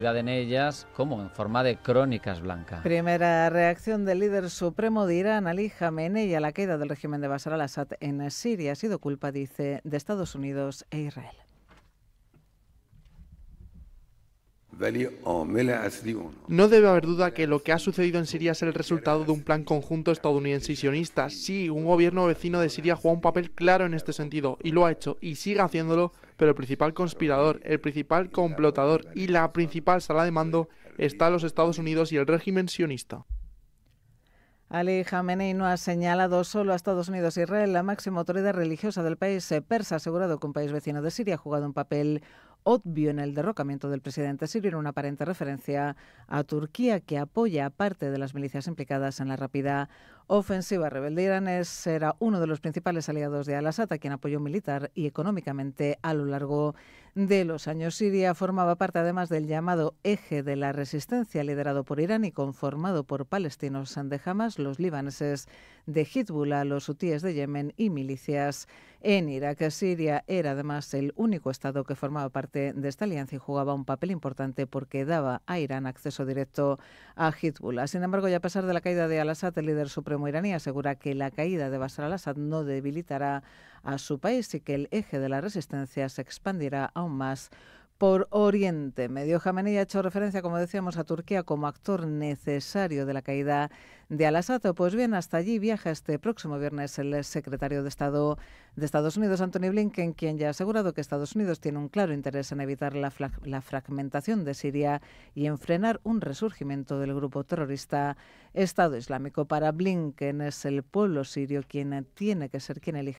en ellas como en forma de crónicas blancas. Primera reacción del líder supremo de Irán, Ali Khamenei, a la caída del régimen de Bashar al-Assad en Siria ha sido culpa, dice, de Estados Unidos e Israel. No debe haber duda que lo que ha sucedido en Siria es el resultado de un plan conjunto estadounidense y sionista. Sí, un gobierno vecino de Siria juega un papel claro en este sentido, y lo ha hecho, y sigue haciéndolo, pero el principal conspirador, el principal complotador y la principal sala de mando está los Estados Unidos y el régimen sionista. Ali Khamenei no ha señalado solo a Estados Unidos e Israel. La máxima autoridad religiosa del país eh, persa ha asegurado que un país vecino de Siria ha jugado un papel obvio en el derrocamiento del presidente sirvió una aparente referencia a Turquía, que apoya a parte de las milicias implicadas en la rápida ofensiva rebelde iranés. Era uno de los principales aliados de Al-Assad, quien apoyó militar y económicamente a lo largo de de los años. Siria formaba parte además del llamado eje de la resistencia liderado por Irán y conformado por palestinos de los libaneses de Hezbollah, los hutíes de Yemen y milicias en Irak. Siria era además el único estado que formaba parte de esta alianza y jugaba un papel importante porque daba a Irán acceso directo a Hezbollah. Sin embargo, ya a pesar de la caída de al-Assad, el líder supremo iraní asegura que la caída de Bashar al-Assad no debilitará a su país y que el eje de la resistencia se expandirá a más por Oriente Medio. Jamenei ha hecho referencia, como decíamos, a Turquía como actor necesario de la caída de Al-Assad. Pues bien, hasta allí viaja este próximo viernes el secretario de Estado de Estados Unidos, Anthony Blinken, quien ya ha asegurado que Estados Unidos tiene un claro interés en evitar la, fragmentación de Siria y en frenar un resurgimiento del grupo terrorista Estado Islámico. Para Blinken es el pueblo sirio quien tiene que ser quien elige.